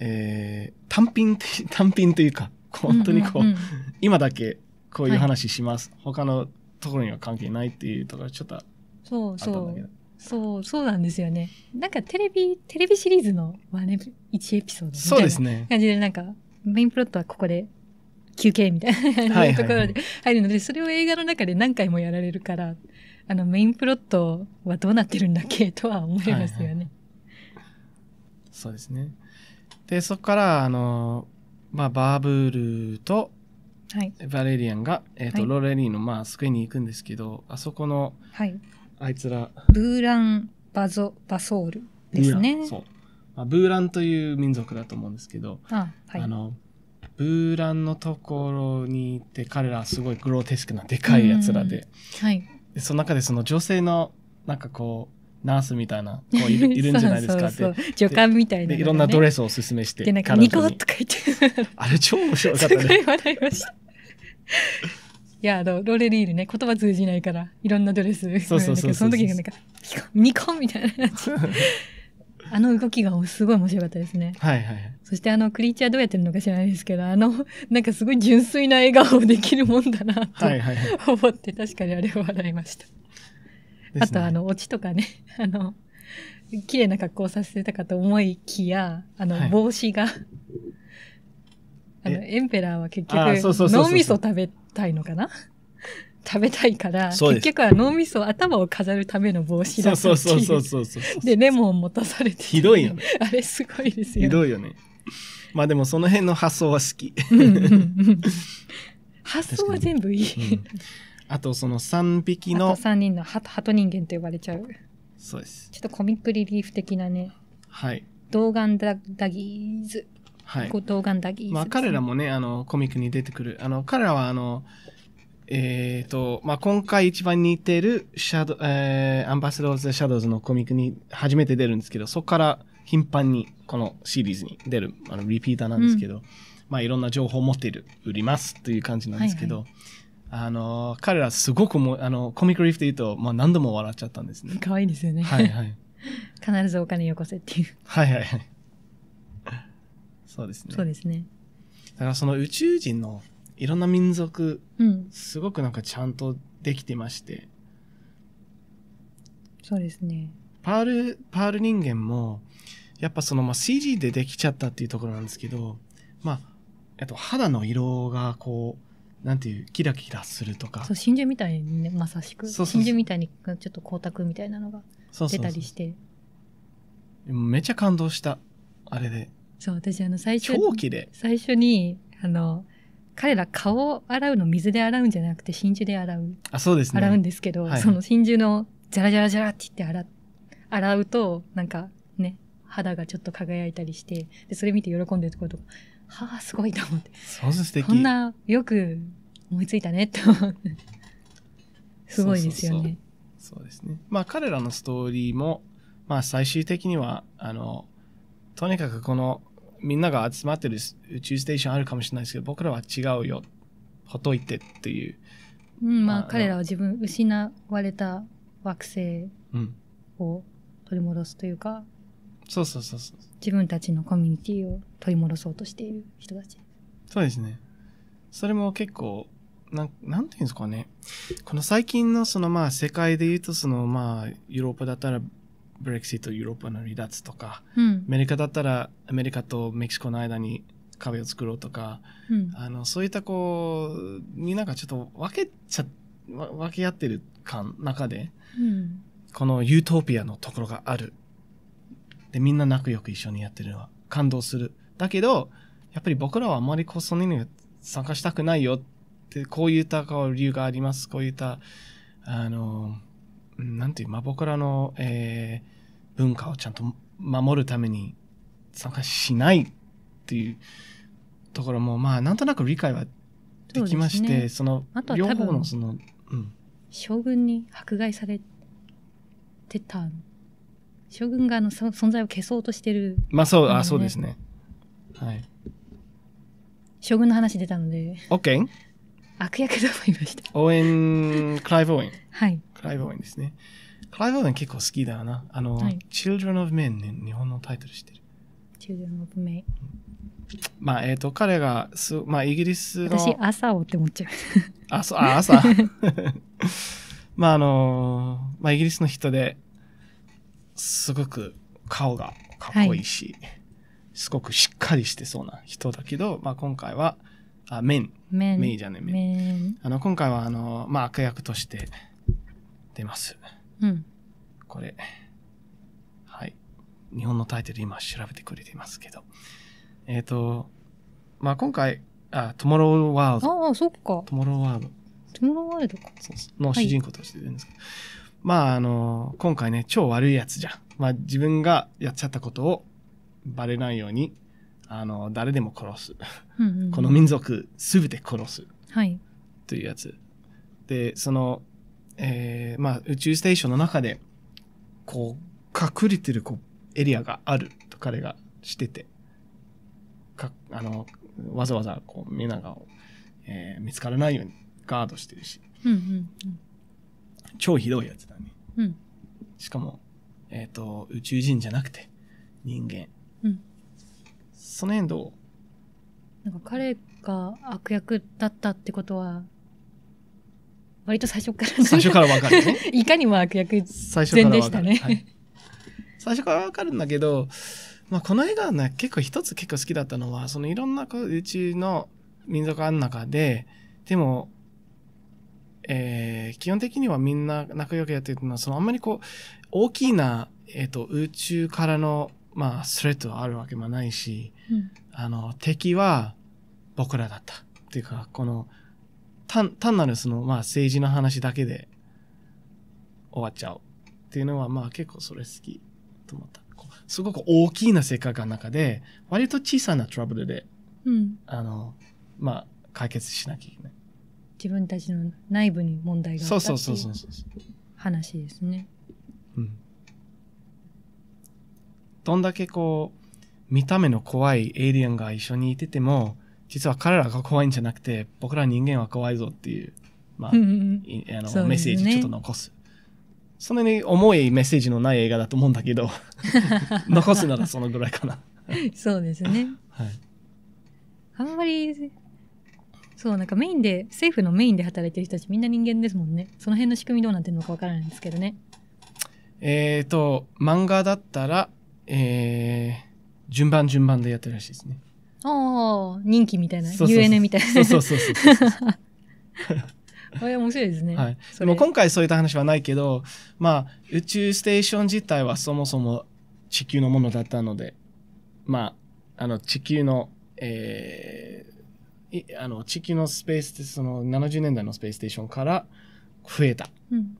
えー、単品、単品というか、本当にこう、うんうんうん、今だけこういう話します。はい、他のところには関係ないっていうところちょっとあったんだけど。そう、そうなんですよね。なんかテレビ、テレビシリーズの1エピソードみたいな感じで、なんか、ね、メインプロットはここで休憩みたいなところで入るので、それを映画の中で何回もやられるから、あの、メインプロットはどうなってるんだっけとは思いますよね。はいはい、そうですね。で、そこから、あの、まあ、バーブールと、はい、バレリアンが、えーと、はい、ロレリーの、まあ、救いに行くんですけどあそこの、はい、あいつらブーランバゾ・バソールですねそう、まあ、ブーランという民族だと思うんですけどあ、はい、あのブーランのところに行て彼らすごいグローテスクなでかいやつらで,、はい、でその中でその女性のなんかこうナースみたいな子いる いるんじゃないですかって助官みたいな、ね、いろんなドレスをおすすめしてでなんかニコッと書いてあれ超面白かったねすごい笑いましたいや、あの、ロレリールね、言葉通じないから、いろんなドレス。そうそうそうそ の時がなんか、ニコンみたいな感じ。あの動きがすごい面白かったですね。はいはい。そしてあのクリーチャーどうやってるのか知らないですけど、あの、なんかすごい純粋な笑顔できるもんだなと思って、確かにあれを笑いました。ね、あとあの、オチとかね、あの、綺麗な格好をさせてたかと思いきや、あの、帽子が、はいあの、エンペラーは結局、脳みそ食べたいのかな 食べたいから、結局は脳みそ、頭を飾るための帽子だそうそうそうそうで、レモン持たされて。ひどいよね。あれすごいですよ。ひどいよね。まあでもその辺の発想は好き。発想は全部いい。あとその3匹の。あと3人の鳩人間と呼ばれちゃう。そうです。ちょっとコミックリリーフ的なね。はい。童顔ダダギーズ。はい、後藤ガンダギー、まあ、彼らもね、あの、コミックに出てくる。あの、彼らは、あの、えっ、ー、と、まあ、今回一番似てる、シャド、えー、アンバサダーズ・シャドウズのコミックに初めて出るんですけど、そこから頻繁にこのシリーズに出る、あの、リピーターなんですけど、うん、まあ、いろんな情報を持っている、売りますという感じなんですけど、はいはいあの、彼らすごくも、あの、コミックリーフで言うと、まあ何度も笑っちゃったんですね。可愛いですよね。はいはい。必ずお金よこせっていう。はいはいはい。そうですね。そうですね。だからその宇宙人のいろんな民族、うん、すごくなんかちゃんとできてまして。そうですね。パール、パール人間も、やっぱその、まあ、CG でできちゃったっていうところなんですけど、まあ、えっと、肌の色がこう、なんていう、キラキラするとか。そう、真珠みたいに、ね、まさしく。そうそうそう真珠みたいに、ちょっと光沢みたいなのが出たりして。そうそうそうめっちゃ感動した。あれで。そう、私あの最初、最初に、あの、彼ら顔を洗うの水で洗うんじゃなくて真珠で洗う。あ、そうですね。洗うんですけど、はい、その真珠のジャラジャラジャラって言って洗、洗うと、なんかね、肌がちょっと輝いたりして、で、それ見て喜んでるところとか、はあ、すごいと思って。そう素敵。こんな、よく思いついたねって思って。すごいですよねそうそうそう。そうですね。まあ彼らのストーリーも、まあ最終的には、あの、とにかくこのみんなが集まってる宇宙ステーションあるかもしれないですけど僕らは違うよほといてっていう、うんまあ、彼らは自分失われた惑星を取り戻すというか、うん、そうそうそうそう自分たちのコミュニティを取り戻そうとしている人たちそうですねそれも結構なんなんていうんですかねこの最近のそのまあ世界で言うとそのまあヨーロッパだったらブレクシートヨーロッパの離脱とか、うん、アメリカだったらアメリカとメキシコの間に壁を作ろうとか、うん、あのそういったこうみんながちょっと分けちゃ分け合ってる感中で、うん、このユートピアのところがあるでみんな仲良く一緒にやってるのは感動するだけどやっぱり僕らはあまりこうそのに参加したくないよってこういった理由がありますこういったあのなんていう、まあ、僕らの、えー、文化をちゃんと守るために参加しないっていうところも、まあ、なんとなく理解はできまして、そ、ね,、の、両方のその、うん、将軍に迫害されてた、将軍があの存在を消そうとしてる、ね、まあ、そう、あ、そうですね。はい。将軍の話出たので。OK? 悪役だといました。応援、クライブ・オーイン。はい。クライブ・オーインですね。クライブ・オーエン結構好きだな。あの、はい、Children of Men ね、日本のタイトルしてる。Children of Men。まあ、えっ、ー、と、彼がす、まあ、イギリスの。私、朝をって思っちゃう。あ、そう、あ、朝。まあ、あのまあ、イギリスの人で、すごく顔がかっこいいし、はい、すごくしっかりしてそうな人だけど、まあ、今回は、あ、メンメイじゃねメあの、今回は、あの、まあ、悪役として出ます。うん。これ。はい。日本のタイトル今調べてくれていますけど。えっ、ー、と、まあ、今回、あ、トモローワールド。ああ、そっか。トモローワールド。トモローワールドか。そうそう。の主人公として出るんですけど。はい、まあ、あの、今回ね、超悪いやつじゃん。まあ、自分がやっちゃったことをバレないようにあの誰でも殺す、この民族全て殺す、はい、というやつでその、えーまあ、宇宙ステーションの中でこう隠れてるこうエリアがあると彼がしててかあのわざわざこうみんなが、えー、見つからないようにガードしてるし、うんうん超ひどいやつだね、うん、しかも、えーと宇宙人じゃなくて人間、うんその辺どうなんか彼が悪役だったってことは、割と最初から最初からわかるね。いかにも悪役最初からわかねはい。最初からわかるんだけど、まあ、この映画はね、結構一つ結構好きだったのは、そのいろんなうちの民族あん中で、でも、えー、基本的にはみんな仲良くやってるのは、そのあんまりこう、大きな、えっ、ー、と、宇宙からのまあ、スレッドはあるわけもないし、うん、あの、敵は僕らだった。っていうか、この、単、単なるその、まあ、政治の話だけで終わっちゃうっていうのは、まあ、結構それ好きと思った。すごく大きな世界観の中で、割と小さなトラブルで、うん、あの、まあ、解決しなきゃいけない。自分たちの内部に問題があったっていう話ですね。そうそうそうそうどんだけこう、見た目の怖いエイリアンが一緒にいてても、実は彼らが怖いんじゃなくて、僕ら人間は怖いぞっていう、まあ、あの、ね、メッセージちょっと残す。そんなに重いメッセージのない映画だと思うんだけど 残すならそのぐらいかなそうですね。はい。あんまり、そう、なんかメインで、政府のメインで働いてる人たちみんな人間ですもんね。その辺の仕組みどうなってるのかわからないんですけどね。えっ、ー、と、漫画だったら、えー、順番順番でやってるらしいですね。ああ、人気みたいな。u n みたいな。そうそうそうそう。れ面白いですね。はい。でも今回そういった話はないけど、まあ、宇宙ステーション自体はそもそも地球のものだったので、まあ、あの、地球の、えー、あの地球のスペースでその70年代のスペースステーションから増えた、うん、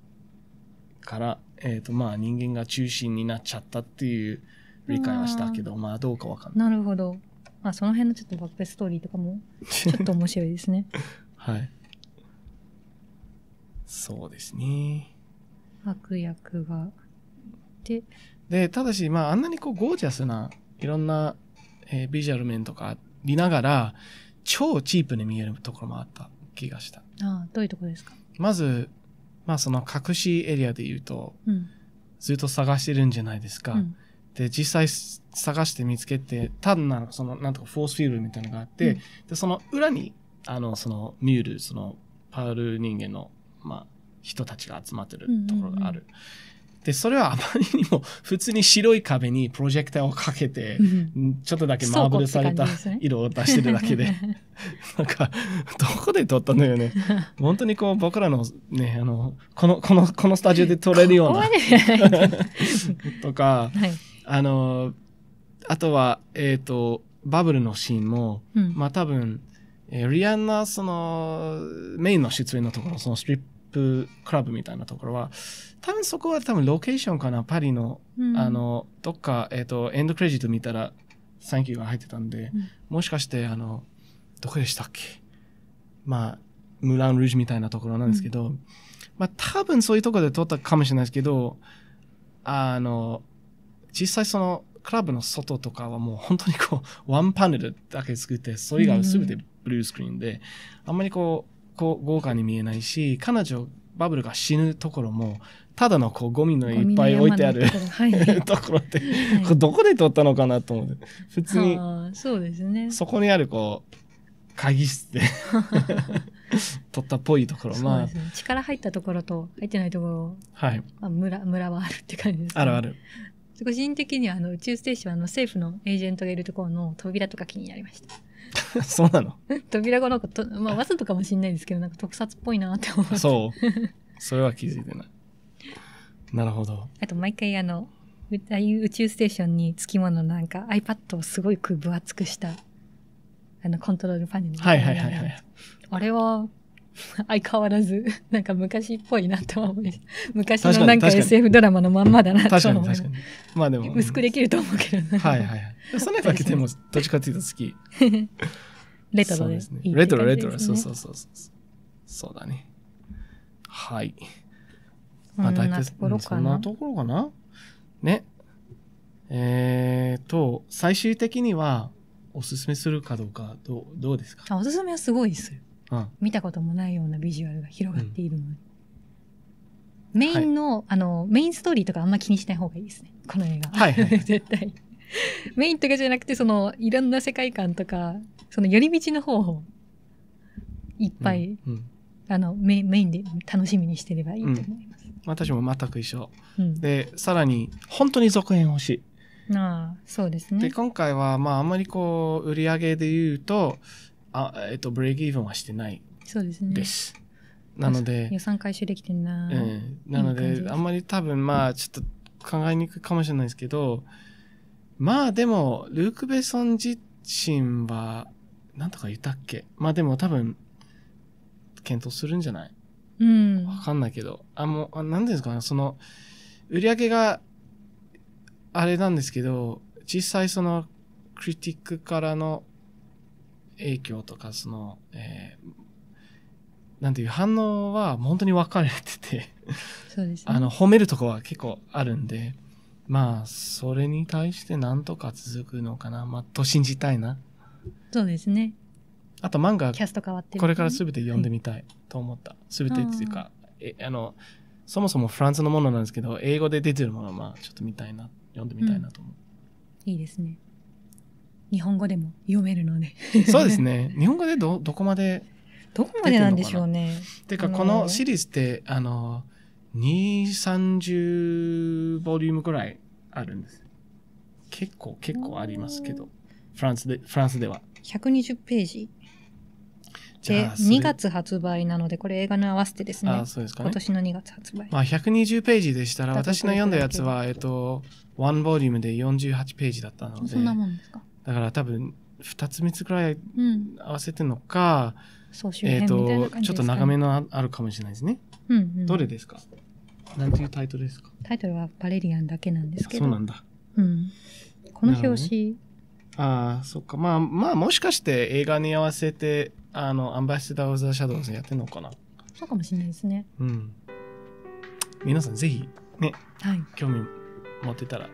から、えーとまあ、人間が中心になっちゃったっていう理解はしたけど、まあどうかわかんない。なるほど。まあその辺のちょっとバックストーリーとかも、ちょっと面白いですね。はい。そうですね。悪役が。で、で、ただし、まああんなにこうゴージャスな、いろんな、えー、ビジュアル面とかありながら、超チープに見えるところもあった気がした。ああ、どういうとこですかまず、まあその隠しエリアで言うと、うん、ずっと探してるんじゃないですか。うんで、実際探して見つけて、単なるその、なんとかフォースフィールドみたいなのがあって、うん、で、その裏に、あの、そのミュール、そのパール人間の、まあ、人たちが集まってるところがある。で、それはあまりにも 普通に白い壁にプロジェクターをかけて、ちょっとだけマーブルされた色を出してるだけで、なんか、どこで撮ったのよね。本当にこう僕らのね、あの、この、この、このスタジオで撮れるようなとか、はいあの、あとは、えっ、ー、と、バブルのシーンも、うん、まあ多分、えー、リアンナ、その、メインの出演のところ、そのストリップクラブみたいなところは、多分そこは多分ロケーションかな、パリの、うん、あの、どっか、えっ、ー、と、エンドクレジット見たら、サンキューが入ってたんで、うん、もしかして、あの、どこでしたっけまあ、ムラン・ルージュみたいなところなんですけど、まあ多分そういうところで撮ったかもしれないですけど、あの、実際そのクラブの外とかはもう本当にこう、ワンパネルだけ作って、それ以外は全てブルースクリーンで、あんまりこう、こう豪華に見えないし、彼女、バブルが死ぬところも、ただのこうゴミのいっぱい置いてあるところ,、はい、ところって、これどこで撮ったのかなと思って、普通に、そうですね。そこにあるこう、会議室で取 ったっぽいところ、まあ、力入ったところと入ってないところ、はい、まあ村村はあるって感じです、ね、あるある個人的にはあの宇宙ステーションの政府のエージェントがいるところの扉とか気になりました。そうなの 扉がなんかと、まあ、わざとかもしれないですけど、なんか特撮っぽいなって思って。そう。それは気づいてない。なるほど。あと、毎回あの、宇宙ステーションにつきものなんか iPad をすごく分厚くした、あの、コントロールパネル。はいはいはいはい。あれは 相変わらず なんか昔っぽいなと思い 昔のなんか SF ドラマのまんまだなと思い確かにまあでも薄くできると思うけどはいはいはいそのやつもどっちかっていうと好きレトロですねレトロレトロそうそうそうそうだねはいまあ大体そんなところかなねえっ、ー、と最終的にはおすすめするかどうかどうどうですかあおすすめはすごいですよ見たこともないようなビジュアルが広がっているので、うん、メインのはい、あのメインストーリーとかあんま気にしない方がいいですねこの映画、はいはい、絶対メインとかじゃなくてそのいろんな世界観とかその寄り道の方をいっぱい、うんうん、あのメメインで楽しみにしてればいいと思います、私も全く一緒、でさらに本当に続編欲しいああそうですね。で今回はまああんまりこう売り上げで言うとあ、えっと、ブレイクイーブンはしてないそうですね。です。なので、予算回収できてんな、うん、なのいいで、あんまり多分まあちょっと考えにくいかもしれないですけど、まあでも、ルーク・ベソン自身は、なんとか言ったっけまあでも多分、検討するんじゃないうん。わかんないけど。あ、もう、あていうんですかね、その、売り上げが、あれなんですけど、実際その、クリティックからの影響とかその、えー、なんていう反応は本当に分かれててそうです、あの褒めるとこは結構あるんでまあそれに対して何とか続くのかな、まあ、と信じたいなそうですねあと漫画キャスト変わって、ね、これから全て読んでみたいと思った、はい、全てっていうかえあのそもそもフランスのものなんですけど英語で出てるものはまあちょっと見たいな読んでみたいなと思う、うん、いいですね日本語でも読めるのでそうですね日本語でどどこまでどこまでなんでしょうねていうかこのシリーズってあの230ボリュームぐらいあるんです結構結構ありますけどフランスでフランスでは120ページで2月発売なのでこれ映画の合わせてですねあそうですか、ね、今年の2月発売、まあ、120ページでしたら私の読んだやつはえっと1ボリュームで48ページだったのでそんなもんですかだから多分2つ3つくらい合わせてるのか、うん、えっ、と、ちょっと長めのあるかもしれないですね。うんうん、どれですかなんていうタイトルですかタイトルはバレリアンだけなんですけど。そうなんだ。うん、この表紙。ああ、そっか。まあ、まあ、もしかして映画に合わせて、あの、アンバサダー・オブ・ザ・シャドウズやってんのかな、そうかもしれないですね。うん。皆さんぜひ、ね、はい、興味持ってたら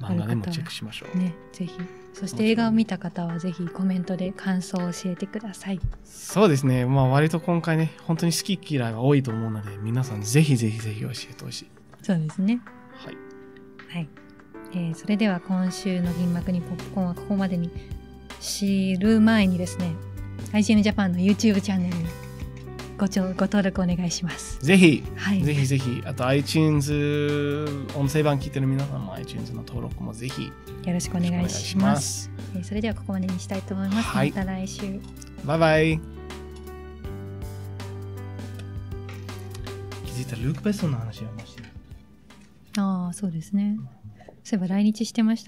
漫画でもチェックしましょう。ね、ぜひ。そして映画を見た方はぜひコメントで感想を教えてください。そうですね。まあ割と今回ね、本当に好き嫌いが多いと思うので、皆さんぜひぜひぜひ教えてほしい。そうですね。はい。はい。えー、それでは今週の銀幕にポップコーンはここまでに知る前にですね、i g m ジャパンの YouTube チャンネルにごご登録お願いします。ぜひ、はい、ぜひぜひ、あと iTunes、音声版聞いてる皆さんも iTunes の登録もぜひよろしくお願いします。まえそれではここまでにしたいと思います。はい、また来週。バイバイ。気づいたルーク・ベストの話をました。ああ、そうですね。そういえば来日してましたね。